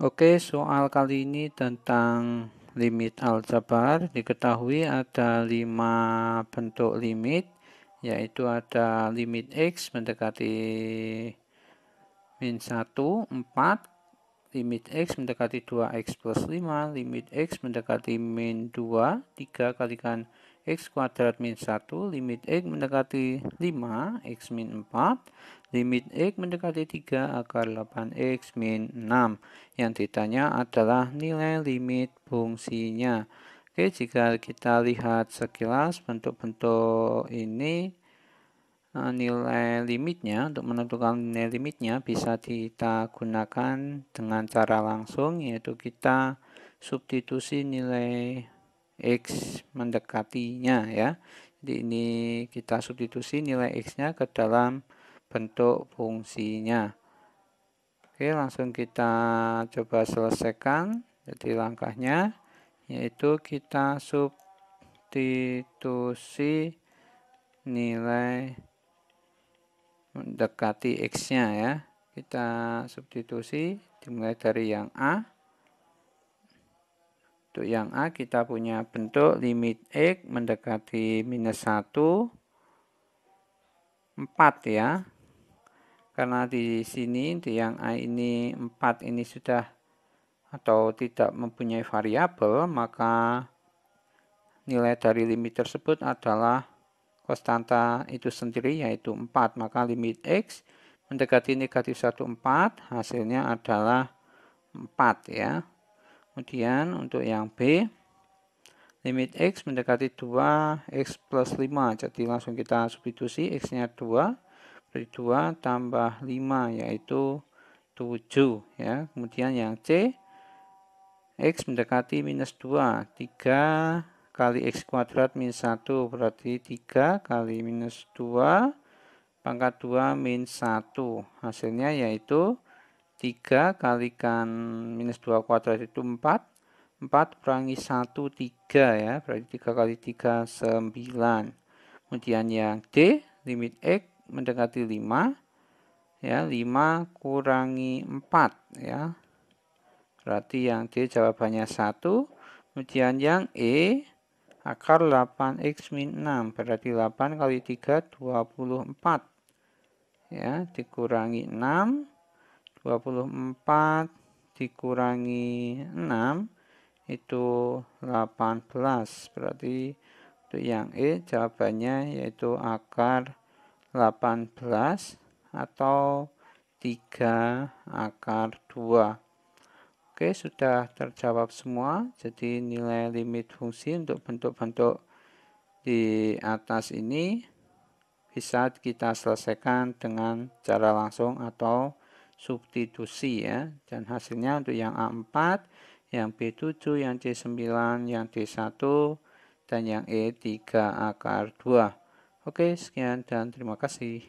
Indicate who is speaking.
Speaker 1: Oke, soal kali ini tentang limit aljabar. Diketahui ada lima bentuk limit, yaitu ada limit x mendekati min 1, 4, limit x mendekati 2x plus 5, limit x mendekati min 2, 3 kalikan x kuadrat min 1, limit x mendekati 5, x min 4, limit x mendekati 3 akar 8x min 6. Yang ditanya adalah nilai limit fungsinya. Oke, jika kita lihat sekilas bentuk-bentuk ini, Eh, nilai limitnya untuk menentukan nilai limitnya bisa kita gunakan dengan cara langsung yaitu kita substitusi nilai x mendekatinya ya jadi ini kita substitusi nilai x nya ke dalam bentuk fungsinya oke langsung kita coba selesaikan jadi langkahnya yaitu kita substitusi nilai mendekati X-nya ya. Kita substitusi dimulai dari yang A. Untuk yang A kita punya bentuk limit X mendekati minus 1, 4 ya. Karena di sini di yang A ini 4 ini sudah atau tidak mempunyai variabel maka nilai dari limit tersebut adalah konstanta itu sendiri yaitu 4. Maka limit X mendekati negatif 1, 4 hasilnya adalah 4 ya. Kemudian untuk yang B limit X mendekati 2 X plus 5 jadi langsung kita substitusi X nya 2 berarti 2 tambah 5 yaitu 7 ya. Kemudian yang C X mendekati minus 2 3 kali x kuadrat min 1 berarti 3 kali minus 2 pangkat 2 min 1 hasilnya yaitu 3 kalikan minus 2 kuadrat itu 4 4 kurangi 1 3 ya berarti 3 kali 3 9 kemudian yang D limit X mendekati 5 ya 5 kurangi 4 ya berarti yang D jawabannya 1 kemudian yang E Akar 8x min 6 berarti 8 kali 3 24 ya dikurangi 6 24 dikurangi 6 itu 18 berarti untuk yang E jawabannya yaitu akar 18 atau 3 akar 2 Oke, sudah terjawab semua. Jadi nilai limit fungsi untuk bentuk-bentuk di atas ini bisa kita selesaikan dengan cara langsung atau substitusi ya. Dan hasilnya untuk yang A4, yang B7, yang C9, yang D1, dan yang E3 akar 2. Oke, sekian dan terima kasih.